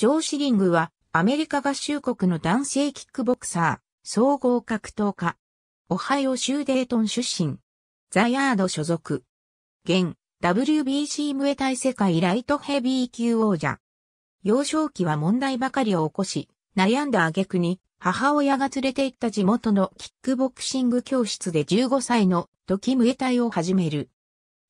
ジョー・シリングはアメリカ合衆国の男性キックボクサー、総合格闘家。オハイオ州デートン出身。ザヤード所属。現、WBC ムエタイ世界ライトヘビー級王者。幼少期は問題ばかりを起こし、悩んだ挙句に、母親が連れて行った地元のキックボクシング教室で15歳の時ムエタイを始める。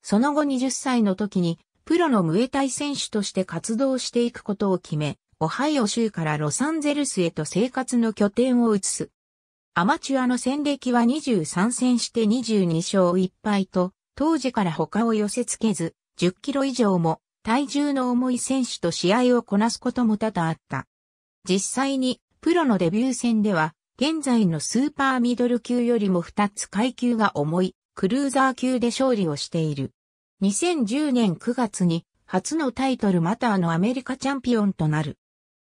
その後20歳の時にプロのムエタイ選手として活動していくことを決め、オハイオ州からロサンゼルスへと生活の拠点を移す。アマチュアの戦歴は23戦して22勝1敗と、当時から他を寄せ付けず、10キロ以上も体重の重い選手と試合をこなすことも多々あった。実際にプロのデビュー戦では、現在のスーパーミドル級よりも2つ階級が重い、クルーザー級で勝利をしている。2010年9月に初のタイトルまたあのアメリカチャンピオンとなる。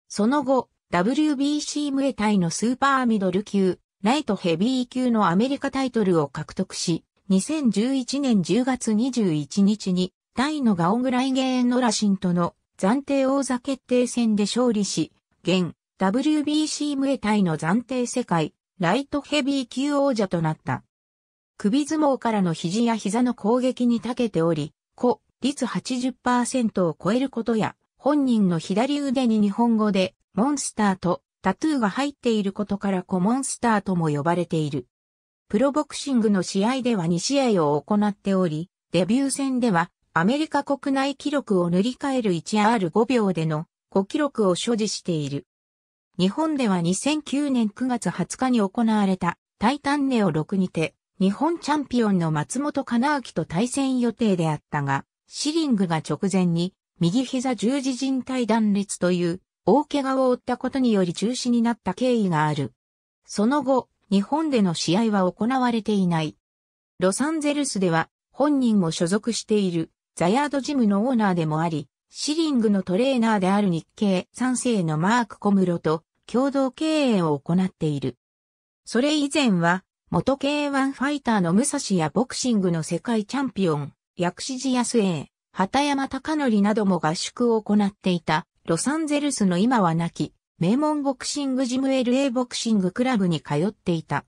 その後、WBC ムエタイのスーパーミドル級、ライトヘビー級のアメリカタイトルを獲得し、2011年10月21日に、タイのガオングライゲーンのラシンとの暫定王座決定戦で勝利し、現 WBC ムエタイの暫定世界、ライトヘビー級王者となった。首相撲からの肘や膝の攻撃に長けており、個率80%を超えることや、本人の左腕に日本語で、モンスターとタトゥーが入っていることからコモンスターとも呼ばれている。プロボクシングの試合では2試合を行っており、デビュー戦ではアメリカ国内記録を塗り替える 1R5 秒での5記録を所持している。日本では2009年9月20日に行われたタイタンネオ6にて日本チャンピオンの松本金明と対戦予定であったが、シリングが直前に右膝十字靭帯断裂という大怪我を負ったことにより中止になった経緯がある。その後、日本での試合は行われていない。ロサンゼルスでは本人も所属しているザヤードジムのオーナーでもあり、シリングのトレーナーである日系3世のマーク・コムロと共同経営を行っている。それ以前は元 K1 ファイターの武蔵やボクシングの世界チャンピオン、薬師寺康栄、畑山隆則なども合宿を行っていた、ロサンゼルスの今は亡き、名門ボクシングジム LA ボクシングクラブに通っていた。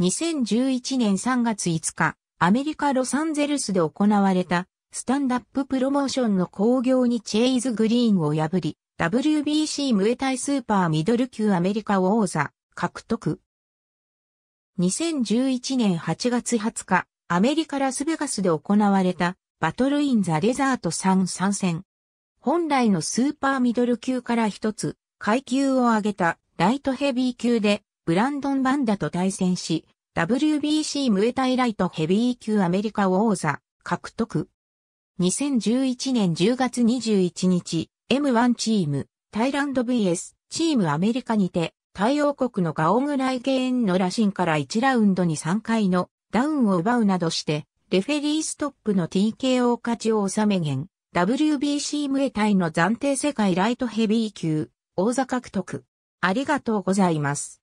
2011年3月5日、アメリカロサンゼルスで行われた、スタンダッププロモーションの興行にチェイズ・グリーンを破り、WBC ムエタイスーパーミドル級アメリカ王座獲得。2011年8月20日、アメリカ・ラスベガスで行われたバトル・イン・ザ・デザート3参戦。本来のスーパーミドル級から一つ階級を上げたライトヘビー級でブランドン・バンダと対戦し、WBC ムエタイライトヘビー級アメリカ王座獲得。2011年10月21日、M1 チーム、タイランド VS チームアメリカにて、太王国のガオグライケーンの羅針から1ラウンドに3回のダウンを奪うなどして、レフェリーストップの TKO 勝ちを収め現、WBC ムエタイの暫定世界ライトヘビー級、王座獲得。ありがとうございます。